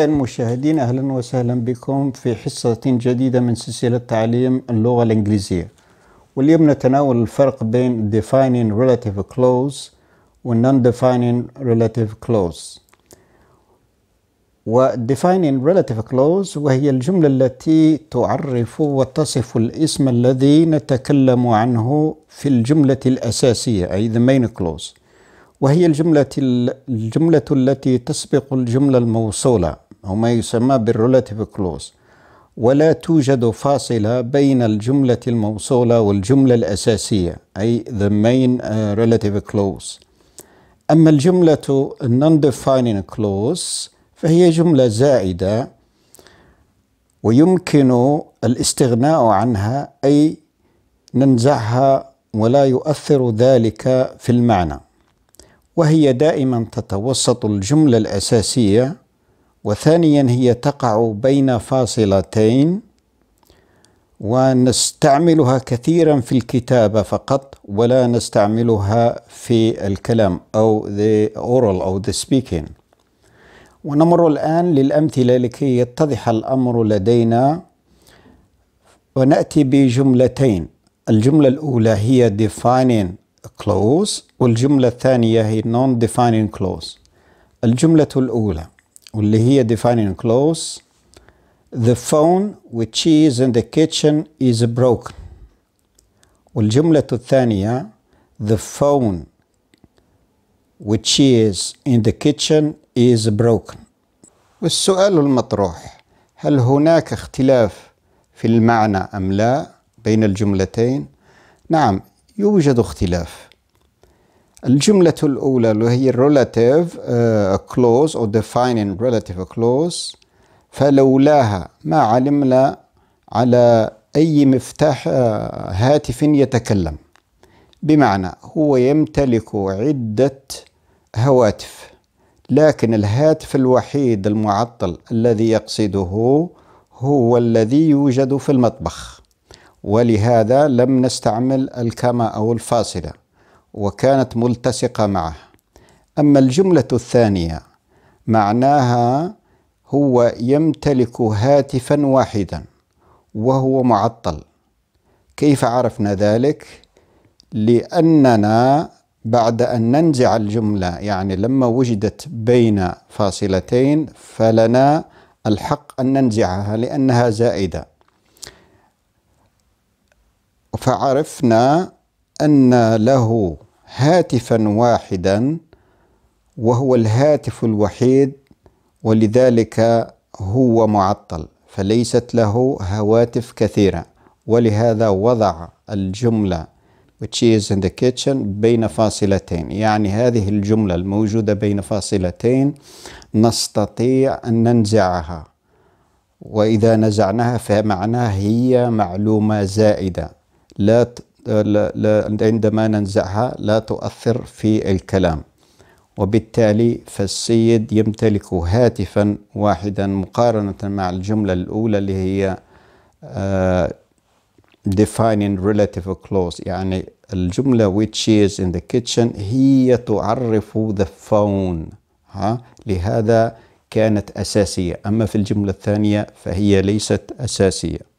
المشاهدين اهلا وسهلا بكم في حصه جديده من سلسله تعليم اللغه الانجليزيه واليوم نتناول الفرق بين defining relative clause و non defining relative clause و defining relative clause وهي الجمله التي تعرف وتصف الاسم الذي نتكلم عنه في الجمله الاساسيه اي the main clause وهي الجملة الجملة التي تسبق الجملة الموصولة أو ما يسمى بالريلاتيف كلوز ولا توجد فاصلة بين الجملة الموصولة والجملة الأساسية أي the main uh, relative clause أما الجملة non-defining clause فهي جملة زائدة ويمكن الاستغناء عنها أي ننزعها ولا يؤثر ذلك في المعنى وهي دائما تتوسط الجملة الأساسية وثانيا هي تقع بين فاصلتين ونستعملها كثيرا في الكتابة فقط ولا نستعملها في الكلام أو the oral أو the speaking ونمر الآن للأمثلة لكي يتضح الأمر لدينا ونأتي بجملتين الجملة الأولى هي defining close والجملة الثانية هي non defining clause الجملة الأولى واللي هي defining clause The phone which is in the kitchen is broken والجملة الثانية The phone which is in the kitchen is broken والسؤال المطروح هل هناك اختلاف في المعنى أم لا بين الجملتين؟ نعم يوجد اختلاف الجملة الأولى اللي هي relative uh, clause أو defining relative clause فلولاها ما علمنا على أي مفتاح uh, هاتف يتكلم بمعنى هو يمتلك عدة هواتف لكن الهاتف الوحيد المعطل الذي يقصده هو الذي يوجد في المطبخ ولهذا لم نستعمل الكما أو الفاصلة وكانت ملتصقة معه أما الجملة الثانية معناها هو يمتلك هاتفا واحدا وهو معطل كيف عرفنا ذلك؟ لأننا بعد أن ننزع الجملة يعني لما وجدت بين فاصلتين فلنا الحق أن ننزعها لأنها زائدة فعرفنا أن له هاتفا واحدا وهو الهاتف الوحيد ولذلك هو معطل فليست له هواتف كثيرة ولهذا وضع الجملة which is in the kitchen بين فاصلتين يعني هذه الجملة الموجودة بين فاصلتين نستطيع أن ننزعها وإذا نزعناها فمعناها هي معلومة زائدة لا عندما ننزعها لا تؤثر في الكلام وبالتالي فالسيد يمتلك هاتفا واحدا مقارنة مع الجملة الأولى اللي هي آه، defining relative clause يعني الجملة which is in the kitchen هي تعرف the phone ها لهذا كانت أساسية أما في الجملة الثانية فهي ليست أساسية